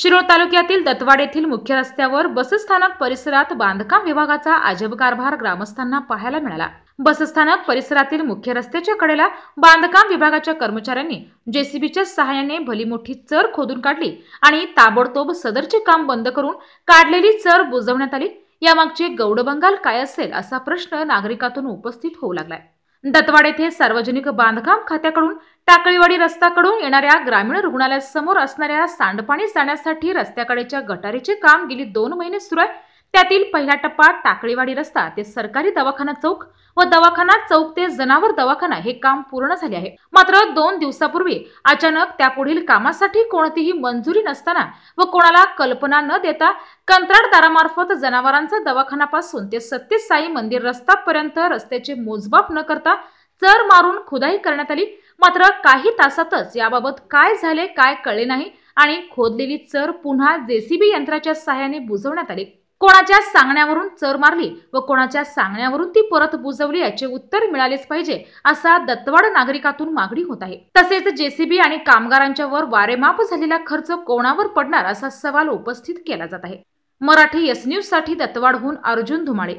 शिरोळ तालुक्यातील दत्तवाड येथील मुख्य रस्त्यावर बसस्थानक परिसरात बांधकाम विभागाचा अजब कारभार ग्रामस्थांना पाहायला मिळाला बसस्थानक परिसरातील मुख्य रस्त्याच्या कडेला बांधकाम विभागाच्या कर्मचाऱ्यांनी जेसीबीच्या सहाय्याने भली मोठी चर खोदून काढली आणि ताबडतोब सदरचे काम बंद करून काढलेली चर बुजवण्यात आली यामागचे गौडबंगाल काय असेल असा प्रश्न नागरिकातून उपस्थित होऊ लागलाय दत्वाड येथे सार्वजनिक बांधकाम खात्याकडून टाकळीवाडी रस्त्याकडून येणाऱ्या ग्रामीण रुग्णालयासमोर असणाऱ्या सांडपाणी जाण्यासाठी रस्त्याकडेच्या गटारीचे काम गेली दोन महिने सुरू आहे त्यातील पहिला टप्पा टाकळीवाडी रस्ता ते सरकारी दवाखाना चौक व दवाखाना चौक ते जनावर दवाखाना हे काम पूर्ण झाले आहे मात्र दोन दिवसापूर्वी अचानक पुढील कामासाठी कोणतीही मंजुरी नसताना व कोणाला कल्पना न देता कंत्राटदारामार्फत जनावरांचा दवाखानापासून ते सत्यसाई मंदिर रस्तापर्यंत रस्त्याचे मोजबाप न करता चर मारून खुदाई करण्यात आली मात्र काही तासातच याबाबत काय झाले काय कळले नाही आणि खोदलेली चर पुन्हा जेसीबी यंत्राच्या सहाय्याने बुजवण्यात आली कोणाच्या सांगण्यावरून चर मारली व कोणाच्या सांगण्यावरून ती परत बुजवली याचे उत्तर मिळालेच पाहिजे असा दत्तवाड नागरिकातून मागणी होत आहे तसेच जेसीबी आणि कामगारांच्या वर वारेमाप झालेला खर्च कोणावर पडणार असा सवाल उपस्थित केला जात आहे मराठी एस न्यूज साठी दत्तवाडहून अर्जुन धुमाळे